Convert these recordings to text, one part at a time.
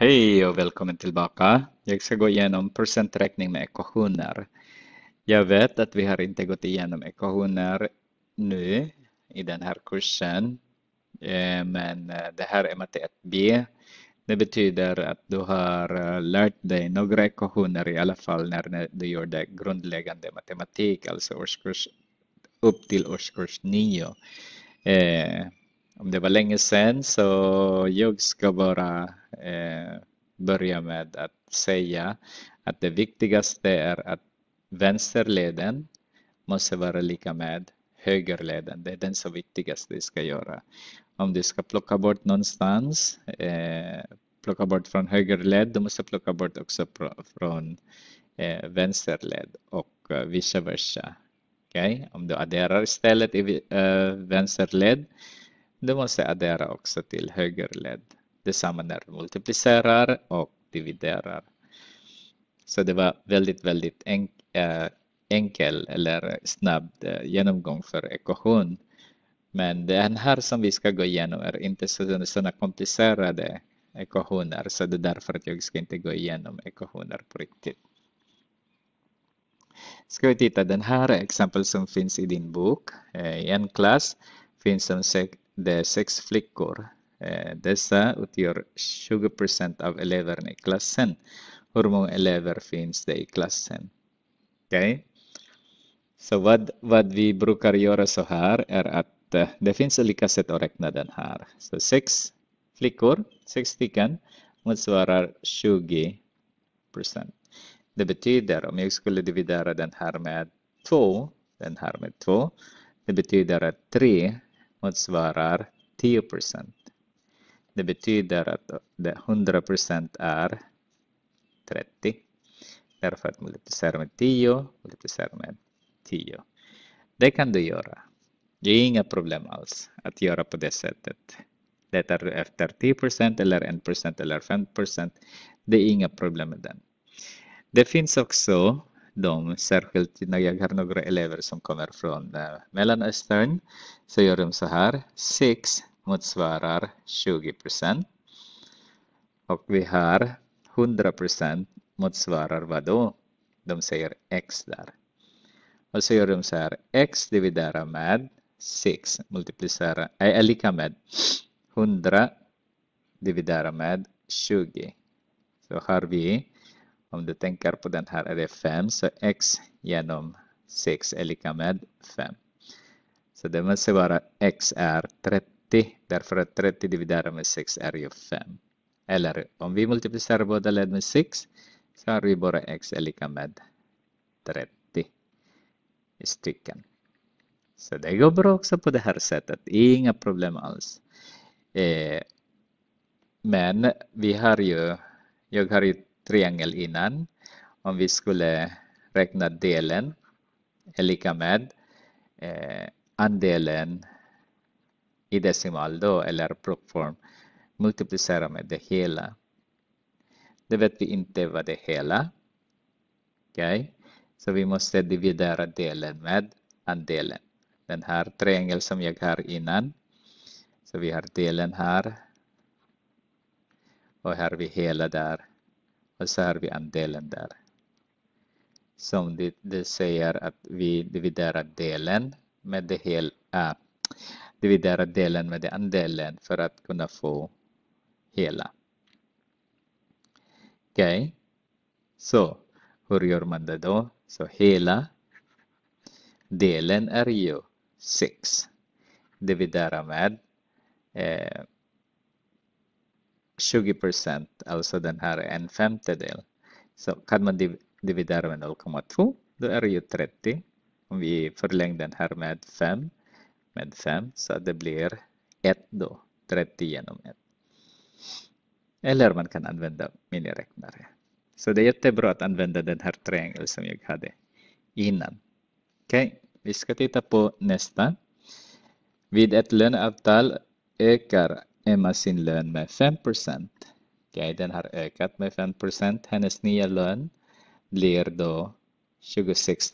Hej och välkommen tillbaka. Jag ska gå igenom procenträkning med ekvationer. Jag vet att vi har inte gått igenom ekvationer nu i den här kursen. Eh, men eh, det här är matte 1b. Det betyder att du har eh, lärt dig några ekvationer i alla fall när du gjorde grundläggande matematik, alltså årskurs upp till årskurs 9 om det var länge sedan så jag ska bara eh, börja med att säga att det viktigaste är att vänsterleden måste vara lika med högerleden. Det är den som viktigast du ska göra. Om du ska plocka bort någonstans, eh, plocka bort från högerled, du måste plocka bort också från eh, vänsterled och eh, vice versa. Okay? Om du adderar istället i eh, vänsterled du måste addera också till höger led. Detsamma när du multiplicerar och dividerar. Så det var väldigt, väldigt enk äh, enkel eller snabb äh, genomgång för ekvation. Men den här som vi ska gå igenom är inte sådana komplicerade ekvationer, så det är därför att jag ska inte gå igenom ekvationer på riktigt. Ska vi titta, den här exempel som finns i din bok eh, i en klass finns som det är sex flickor. Eh, dessa utgör 20 av eleverna i klassen. Hur många elever finns det i klassen? Okej. Okay. Så vad, vad vi brukar göra så här är att eh, det finns olika sätt att räkna den här. Så sex flickor, sex stycken, motsvarar 20 Det betyder om jag skulle dividera den här med 2, den här med 2, det betyder att 3 motsvarar 10 Det betyder att det 100 är 30. Därför att multiplicera med 10, multiplicera med 10. Det kan du göra. Det är inga problem alls att göra på det sättet. Letar du efter 10 eller 1 eller 5 det är inga problem med den. Det finns också de särskilt när jag har några elever som kommer från eh, Mellanöstern så gör de så här 6 motsvarar 20 och vi har 100 procent motsvarar vadå? De säger x där. Och så gör de så här x dividerar med 6 multiplicerar, eh, är lika med 100 dividerar med 20. Så har vi om du tänker på den här är det 5 så x genom 6 är lika med 5. Så det måste vara x är 30 därför att 30 dividerat med 6 är ju 5. Eller om vi multiplicerar båda led med 6 så har vi bara x är lika med 30 stycken. Så det går bra också på det här sättet, inga problem alls. Eh, men vi har ju, jag har ju triangel innan. Om vi skulle räkna delen är lika med eh, andelen i decimal då, eller blockform multiplicera med det hela. Det vet vi inte vad det hela. Okej, okay. så vi måste dividera delen med andelen. Den här triangeln som jag har innan. Så vi har delen här. Och här har vi hela där reservandelen där. Som det, det säger att vi dividerar delen med det hela, äh, dividerar delen med det andelen för att kunna få hela. Okej, okay. så hur gör man det då? Så hela delen är ju 6 dividerar med eh, 20 alltså den här är en femtedel. Så kan man div dividera med 0,2 då är det ju 30. Om vi förlänger den här med 5 med 5 så det blir 1 då, 30 genom 1. Eller man kan använda miniräknare. Så det är jättebra att använda den här triangeln som jag hade innan. Okej, okay. vi ska titta på nästa. Vid ett löneavtal ökar Emma sin lön med 5 Den har ökat med 5 Hennes nya lön blir då 26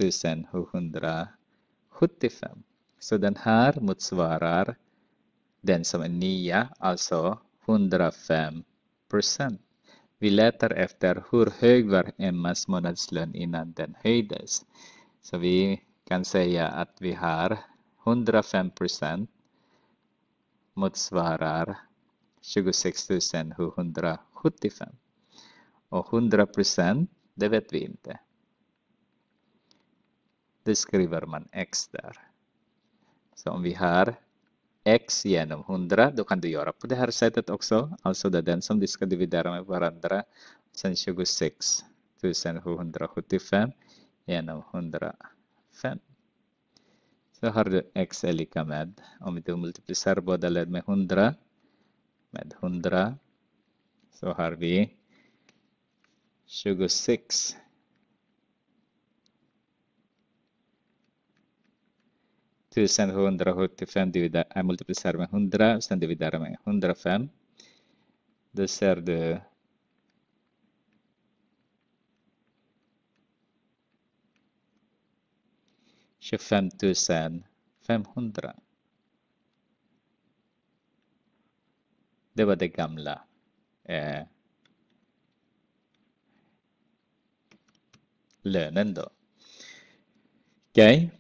775. Så den här motsvarar den som är nya, alltså 105 Vi letar efter hur hög var Emmas månadslön innan den höjdes. Så vi kan säga att vi har 105 motsvarar 26 775. Och 100 procent, det vet vi inte. Det skriver man x där. Så om vi har x genom 100, då kan du göra på det här sättet också. Alltså det är den som du ska dividera med varandra. Sen 26 775 genom 105. Så har du x är lika med, om du multiplicerar båda led med 100, med 100, så har vi 26. Tusen hundrasjuttiofem dividerat, äh, multiplicerar med 100, sen dividerar med 105. Då ser du 25 500. Det var det gamla. Eh, lönen då. Okej, okay.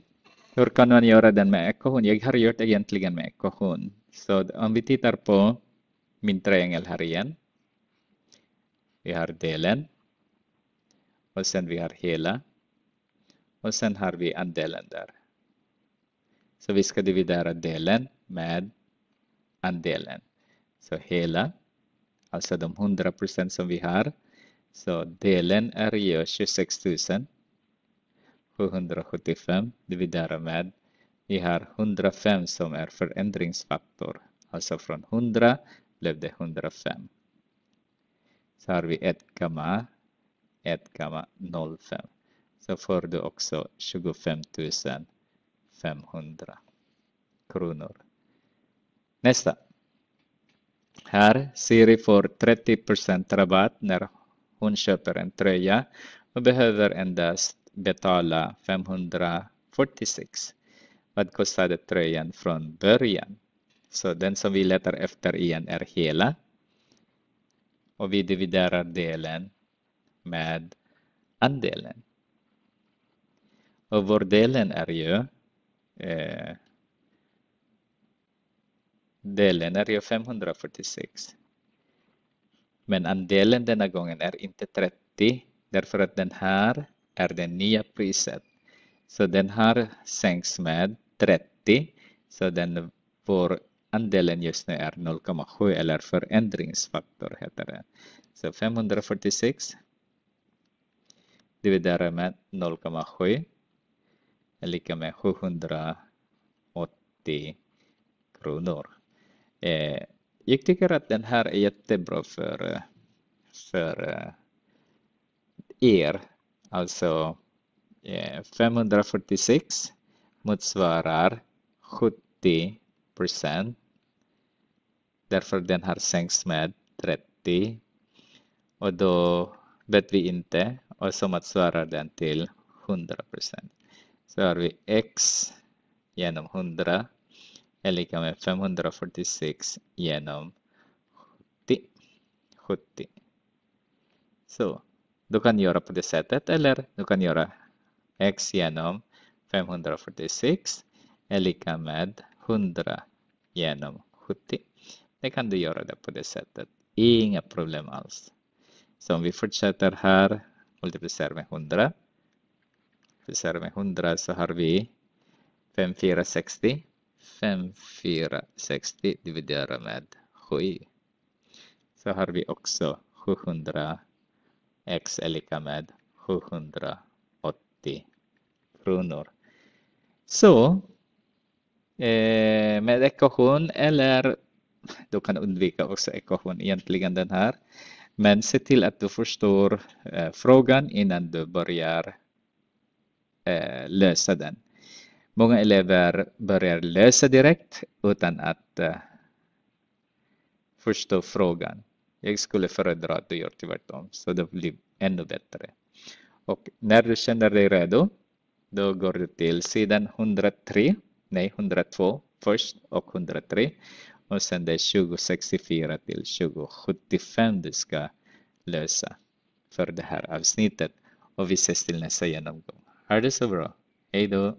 hur kan man göra den med ekvation? Jag har gjort egentligen med ekvation. Så om vi tittar på min triangel här igen. Vi har delen och sen vi har hela och sen har vi andelen där. Så vi ska dividera delen med andelen. Så hela, alltså de 100 procent som vi har. Så delen är ju 26 775 dividera med. Vi har 105 som är förändringsfaktor. Alltså från 100 blev det 105. Så har vi 1,1,05 så får du också 25 500 kronor. Nästa. Här, Siri får 30 rabatt när hon köper en tröja och behöver endast betala 546. Vad kostade tröjan från början? Så den som vi letar efter igen är hela. Och vi dividerar delen med andelen. Och vårddelen är ju eh, delen är ju 546. Men andelen denna gången är inte 30 därför att den här är det nya priset. Så den här sänks med 30 så den får andelen just nu är 0,7 eller förändringsfaktor heter det. Så 546 dividerat med 0,7 är lika med 780 kronor. Eh, jag tycker att den här är jättebra för, för er. Alltså eh, 546 motsvarar 70 procent. Därför den här sänks med 30 och då vet vi inte och så motsvarar den till 100 procent så har vi x genom 100 är lika med 546 genom 70. 70. Så du kan göra på det sättet eller du kan göra x genom 546 är lika med 100 genom 70. Det kan du göra det på det sättet. Inga problem alls. Så om vi fortsätter här, multiplicerar med 100. Vi visar med 100 så har vi 5460 5460 60 dividerar med 7 så har vi också 700 x är lika med 780 kronor. Så eh, med ekvation eller du kan undvika också ekvation egentligen den här. Men se till att du förstår eh, frågan innan du börjar Eh, lösa den. Många elever börjar lösa direkt utan att eh, förstå frågan. Jag skulle föredra att du gör tvärtom, så det blir ännu bättre. Och när du känner dig redo, då går du till sidan 103, nej 102 först och 103 och sen det är 2064 till 2075 du ska lösa för det här avsnittet och vi ses till nästa genomgång. Hardesabra. Hey, though.